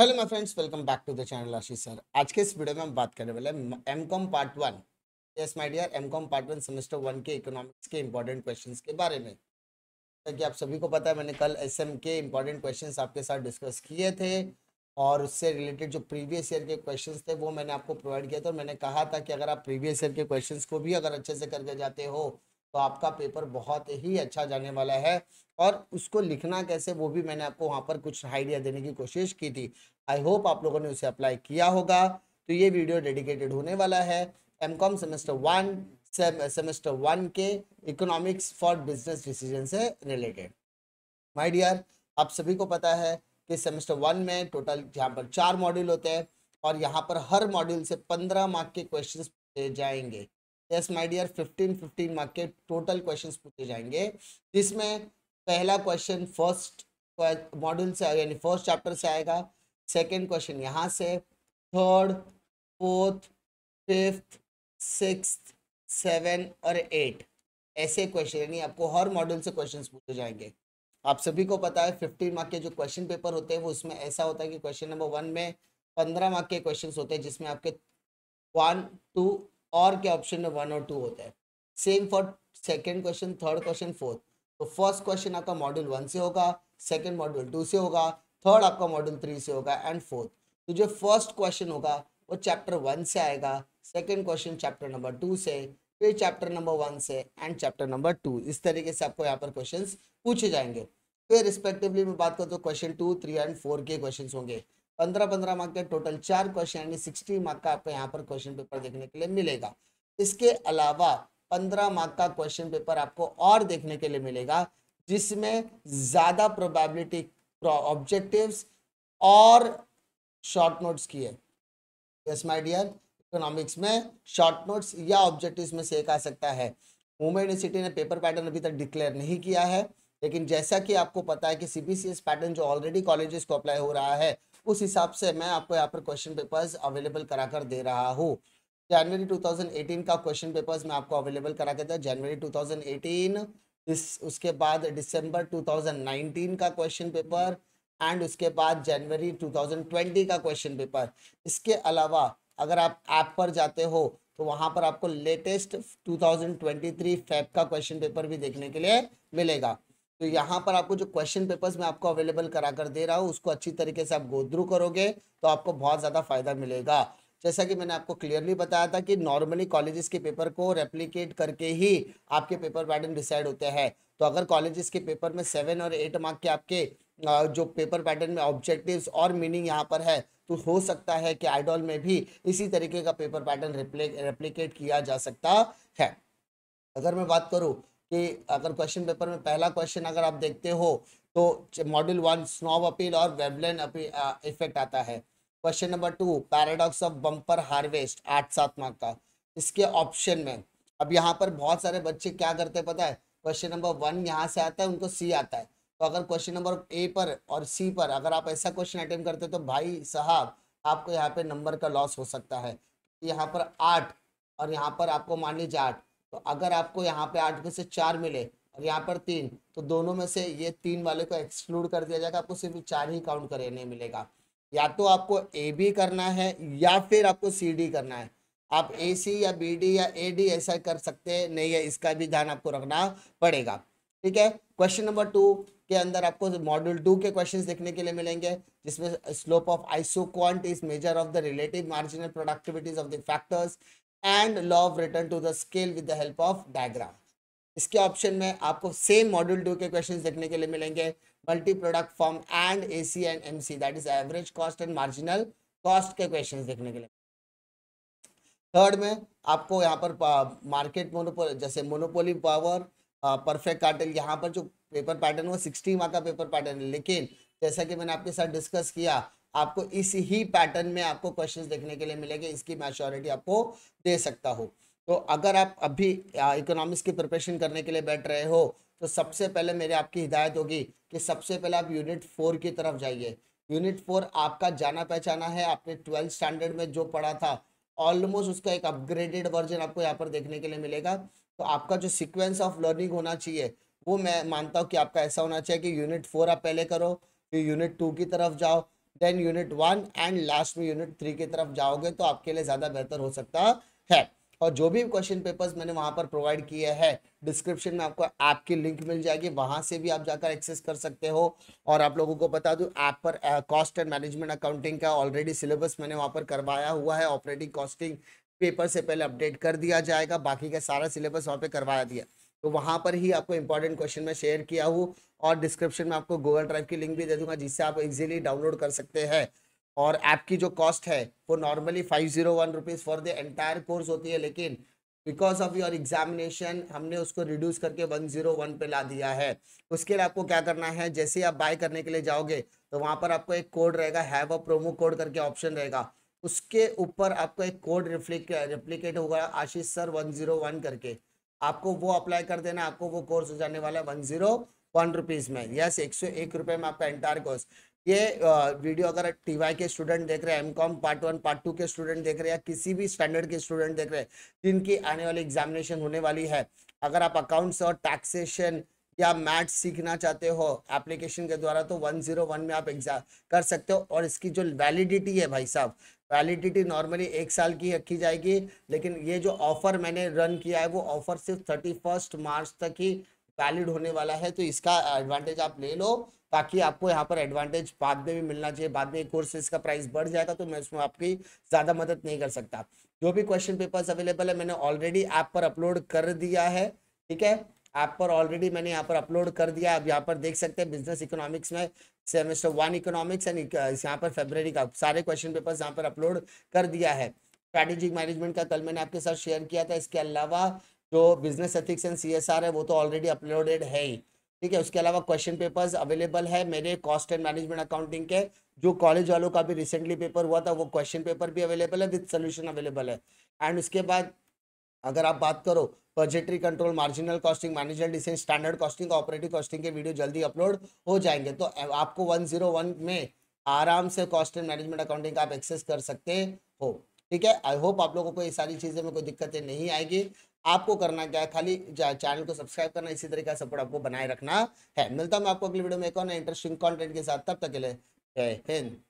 hello my friends welcome back to the channel Ashish sir आज के इस वीडियो में हम बात करने वाले हैं M Com part one yes my dear M Com part one semester one के इकोनॉमिक्स के इंपॉर्टेंट क्वेश्चन के बारे में जैसा कि आप सभी को पता है मैंने कल एस एम के इम्पॉर्टेंट क्वेश्चन आपके साथ डिस्कस किए थे और उससे रिलेटेड जो प्रीवियस ईयर के क्वेश्चन थे वो मैंने आपको प्रोवाइड किया था और मैंने कहा था कि अगर आप प्रीवियस ईयर के क्वेश्चन को भी अगर अच्छे से करके जाते हो तो आपका पेपर बहुत ही अच्छा जाने वाला है और उसको लिखना कैसे वो भी मैंने आपको वहाँ पर कुछ आइडिया देने की कोशिश की थी आई होप आप लोगों ने उसे अप्लाई किया होगा तो ये वीडियो डेडिकेटेड होने वाला है M Com semester one semester one के इकोनॉमिक्स फॉर बिजनेस डिसीजन से रिलेटेड माई डियर आप सभी को पता है कि सेमेस्टर वन में टोटल यहाँ पर चार मॉड्यूल होते हैं और यहाँ पर हर मॉड्यूल से पंद्रह मार्क के क्वेश्चन जाएंगे यस माय डियर 15 15 मार्क के टोटल क्वेश्चंस पूछे जाएंगे जिसमें पहला क्वेश्चन फर्स्ट मॉड्यूल से यानी फर्स्ट चैप्टर से आएगा सेकेंड क्वेश्चन यहाँ से third fourth fifth six seven और एट ऐसे क्वेश्चन यानी आपको हर मॉड्यूल से क्वेश्चन पूछे जाएंगे आप सभी को पता है फिफ्टीन मार्क के जो क्वेश्चन पेपर होते हैं वो उसमें ऐसा होता है कि क्वेश्चन नंबर वन में पंद्रह मार्क के क्वेश्चन होते हैं जिसमें आपके वन टू और के ऑप्शन में वन और टू होता है same for second question third question fourth तो फर्स्ट क्वेश्चन आपका मॉड्यूल वन से होगा सेकेंड मॉड्यूल टू से होगा थर्ड आपका मॉड्यूल थ्री से होगा एंड फोर्थ तो जो फर्स्ट क्वेश्चन होगा वो चैप्टर वन से आएगा second question chapter number two से फिर चैप्टर नंबर वन से एंड चैप्टर नंबर टू इस तरीके से आपको यहाँ पर क्वेश्चन पूछे जाएंगे फिर रिस्पेक्टिवली मैं बात करूँ तो question two three and four के क्वेश्चन होंगे पंद्रह पंद्रह मार्क के टोटल चार क्वेश्चन यानी सिक्सटी मार्क का आपको यहाँ पर क्वेश्चन पेपर देखने के लिए मिलेगा इसके अलावा पंद्रह मार्क का क्वेश्चन पेपर आपको और देखने के लिए मिलेगा जिसमें ज़्यादा प्रोबेबिलिटी ऑब्जेक्टिव्स और शॉर्ट नोट्स की है यस माय डियर इकोनॉमिक्स में शॉर्ट नोट्स या ऑब्जेक्टिव्स में से एक आ सकता है मुंबई यूनिवर्सिटी ने पेपर पैटर्न अभी तक डिक्लेयर नहीं किया है लेकिन जैसा कि आपको पता है कि सीबीसीएस पैटर्न जो ऑलरेडी कॉलेजेस को अप्लाई हो रहा है उस हिसाब से मैं आपको यहाँ पर क्वेश्चन पेपर्स अवेलेबल करा कर दे रहा हूँ जनवरी 2018 का क्वेश्चन पेपर्स मैं आपको अवेलेबल करा के दिया जनवरी 2018 इस उसके बाद दिसंबर 2019 का क्वेश्चन पेपर एंड उसके बाद जनवरी 2020 का क्वेश्चन पेपर इसके अलावा अगर आप ऐप पर जाते हो तो वहाँ पर आपको लेटेस्ट 2023 फेब का क्वेश्चन पेपर भी देखने के लिए मिलेगा तो यहाँ पर आपको जो क्वेश्चन पेपर्स मैं आपको अवेलेबल करा कर दे रहा हूँ उसको अच्छी तरीके से आप गोद्रू करोगे तो आपको बहुत ज़्यादा फायदा मिलेगा जैसा कि मैंने आपको क्लियरली बताया था कि नॉर्मली कॉलेजेस के पेपर को रेप्लीकेट करके ही आपके पेपर पैटर्न डिसाइड होते हैं तो अगर कॉलेजेस के पेपर में सेवन और एट मार्क के आपके जो पेपर पैटर्न में ऑब्जेक्टिव्स और मीनिंग यहाँ पर है तो हो सकता है कि आइडॉल में भी इसी तरीके का पेपर पैटर्न रेप्लीकेट किया जा सकता है अगर मैं बात करूँ कि अगर क्वेश्चन पेपर में पहला क्वेश्चन अगर आप देखते हो तो मॉड्यूल वन स्नॉब अपील और वेबलेन इफेक्ट आता है question number two paradox of bumper harvest आठ सात मार्क का इसके ऑप्शन में अब यहाँ पर बहुत सारे बच्चे क्या करते हैं पता है क्वेश्चन नंबर वन यहाँ से आता है उनको सी आता है तो अगर क्वेश्चन नंबर ए पर और सी पर अगर आप ऐसा क्वेश्चन अटेम्प करते तो भाई साहब आपको यहाँ पे नंबर का लॉस हो सकता है यहाँ पर आठ और यहाँ पर आपको मान लीजिए आठ तो अगर आपको यहाँ पे आठ में से चार मिले और यहाँ पर तीन तो दोनों में से ये तीन वाले को एक्सक्लूड कर दिया जाएगा आपको सिर्फ चार ही काउंट करने मिलेगा या तो आपको ए बी करना है या फिर आपको सी डी करना है आप ए सी या बी डी या ए डी ऐसा कर सकते हैं नहीं है इसका भी ध्यान आपको रखना पड़ेगा ठीक है क्वेश्चन नंबर टू के अंदर आपको मॉड्यूल टू के क्वेश्चन देखने के लिए मिलेंगे जिसमें slope of isoquant is measure of the relative marginal productivities of the factors and law of return to the scale with the help of diagram इसके ऑप्शन में आपको सेम मॉड्यूल टू के क्वेश्चंस देखने के लिए मिलेंगे multi product firm and A C and M C that is average cost and marginal cost के question देखने के लिए थर्ड में आपको यहाँ पर मार्केट मोनोपोल जैसे मोनोपोली पावर परफेक्ट कार्टेल यहाँ पर जो पेपर पैटर्न वो सिक्सटी मार्क का पेपर पैटर्न है लेकिन जैसा कि मैंने आपके साथ डिस्कस किया आपको इस ही पैटर्न में आपको क्वेश्चन देखने के लिए मिलेंगे इसकी मैच्योरिटी आपको दे सकता हो तो अगर आप अभी इकोनॉमिक्स की प्रिपरेशन करने के लिए बैठ रहे हो तो सबसे पहले मेरे आपकी हिदायत होगी कि सबसे पहले आप यूनिट फोर की तरफ जाइए यूनिट फोर आपका जाना पहचाना है आपने ट्वेल्थ स्टैंडर्ड में जो पढ़ा था ऑलमोस्ट उसका एक अपग्रेडेड वर्जन आपको यहाँ पर देखने के लिए मिलेगा तो आपका जो सिक्वेंस ऑफ लर्निंग होना चाहिए वो मैं मानता हूँ कि आपका ऐसा होना चाहिए कि यूनिट फोर आप पहले करो फिर यूनिट टू की तरफ जाओ then unit one and last में यूनिट थ्री की तरफ जाओगे तो आपके लिए ज़्यादा बेहतर हो सकता है और जो भी क्वेश्चन पेपर्स मैंने वहाँ पर प्रोवाइड किए हैं डिस्क्रिप्शन में आपको ऐप की लिंक मिल जाएगी वहाँ से भी आप जाकर एक्सेस कर सकते हो और आप लोगों को बता दूँ ऐप पर कॉस्ट एंड मैनेजमेंट अकाउंटिंग का ऑलरेडी सिलेबस मैंने वहाँ पर करवाया हुआ है ऑपरेटिंग कॉस्टिंग पेपर से पहले अपडेट कर दिया जाएगा बाकी का सारा सिलेबस वहाँ पर करवाया दिया तो वहाँ पर ही आपको इंपॉर्टेंट क्वेश्चन मैं शेयर किया हूँ और डिस्क्रिप्शन में आपको गूगल ड्राइव की लिंक भी दे दूंगा जिससे आप इजीली डाउनलोड कर सकते हैं और ऐप की जो कॉस्ट है वो normally five zero one rupees for the entire course होती है लेकिन बिकॉज ऑफ योर एग्जामिनेशन हमने उसको रिड्यूस करके वन जीरो वन पे ला दिया है उसके लिए आपको क्या करना है जैसे आप बाय करने के लिए जाओगे तो वहाँ पर आपको एक कोड रहेगा हैव अ प्रोमो कोड करके ऑप्शन रहेगा उसके ऊपर आपको एक कोड रिप्लिकेट होगा Ashish sir one zero one करके आपको वो अप्लाई कर देना आपको वो कोर्स हो जाने वाला है वन जीरो वन रुपीज़ में यस एक सौ एक रुपये में आपका एंटायर कोर्स ये वीडियो अगर टीवाई के स्टूडेंट देख रहे हैं M Com part one part two के स्टूडेंट देख रहे हैं या किसी भी स्टैंडर्ड के स्टूडेंट देख रहे हैं जिनकी आने वाली एग्जामिनेशन होने वाली है अगर आप अकाउंट्स और टैक्सेशन या मैथ सीखना चाहते हो एप्लीकेशन के द्वारा तो 101 में आप एग्जाम कर सकते हो और इसकी जो वैलिडिटी है भाई साहब वैलिडिटी नॉर्मली एक साल की रखी जाएगी लेकिन ये जो ऑफर मैंने रन किया है वो ऑफर सिर्फ थर्टी फर्स्ट मार्च तक ही वैलिड होने वाला है तो इसका एडवांटेज आप ले लो ताकि आपको यहाँ पर एडवांटेज बाद में भी मिलना चाहिए बाद में कोर्सेज का प्राइस बढ़ जाएगा तो मैं उसमें आपकी ज़्यादा मदद नहीं कर सकता जो भी क्वेश्चन पेपर्स अवेलेबल है मैंने ऑलरेडी ऐप पर अपलोड कर दिया है ठीक है ऐप पर ऑलरेडी मैंने यहाँ पर अपलोड कर दिया अब यहाँ पर देख सकते हैं बिजनेस इकोनॉमिक्स में सेमेस्टर वन इकोनॉमिक्स एंड यहाँ पर फेब्रवरी का सारे क्वेश्चन पेपर्स यहाँ पर अपलोड कर दिया है स्ट्रैटेजिक मैनेजमेंट का कल मैंने आपके साथ शेयर किया था इसके अलावा जो बिजनेस एथिक्स एंड सी है वो तो ऑलरेडी अपलोडेड है ही ठीक है उसके अलावा क्वेश्चन पेपर्स अवेलेबल है मेरे कॉस्ट एंड मैनेजमेंट अकाउंटिंग के जो कॉलेज वालों का भी रिसेंटली पेपर हुआ था वो क्वेश्चन पेपर भी अवेलेबल है विद सोल्यूशन अवेलेबल है एंड उसके बाद अगर आप बात करो budgetary control marginal costing manager decisions standard costing operative costing के वीडियो जल्दी अपलोड हो जाएंगे तो आपको 101 में आराम से कॉस्ट एंड मैनेजमेंट अकाउंटिंग आप एक्सेस कर सकते हो ठीक है आई होप आप लोगों को ये सारी चीज़ें में कोई दिक्कतें नहीं आएगी आपको करना क्या है खाली चैनल को सब्सक्राइब करना इसी तरीके का सपोर्ट आपको बनाए रखना है मिलता हूँ आपको अगले वीडियो में एक और इंटरेस्टिंग कॉन्टेंट के साथ तब तक के लिए जय हिंद